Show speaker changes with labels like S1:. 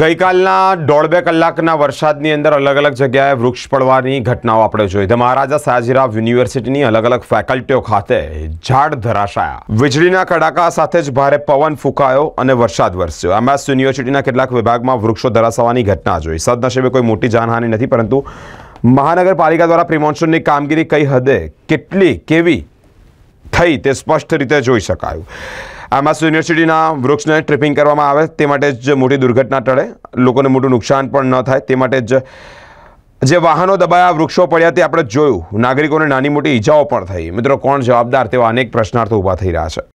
S1: ગઈકાલના દોઢ બે કલાકના વરસાદની અંદર અલગ અલગ જગ્યાએ વૃક્ષ પડવાની ઘટનાઓ આપણે જોઈ તો મહારાજા સાજીરાવ યુનિવર્સિટીની અલગ અલગ ફેકલ્ટીઓ ખાતે ઝાડ ધરાશાયા વીજળીના કડાકા સાથે જ ભારે પવન ફૂંકાયો અને વરસાદ વરસ્યો એમએસ યુનિવર્સિટીના કેટલાક વિભાગમાં વૃક્ષો ધરાશાવાની ઘટના જોઈ સદનસીબે કોઈ મોટી જાનહાનિ નથી પરંતુ મહાનગરપાલિકા દ્વારા પ્રિમોન્સૂનની કામગીરી કઈ હદે કેટલી કેવી થઈ તે સ્પષ્ટ રીતે જોઈ શકાયું આમાં યુનિવર્સિટીના વૃક્ષને ટ્રિપિંગ કરવામાં આવે તે માટે જ મોટી દુર્ઘટના ટળે લોકોને મોટું નુકસાન પણ ન થાય તે માટે જ જે વાહનો દબાયા વૃક્ષો પડ્યા તે આપણે જોયું નાગરિકોને નાની મોટી ઈજાઓ પણ થઈ મિત્રો કોણ જવાબદાર તેવા અનેક પ્રશ્નાર્થો ઊભા થઈ રહ્યા છે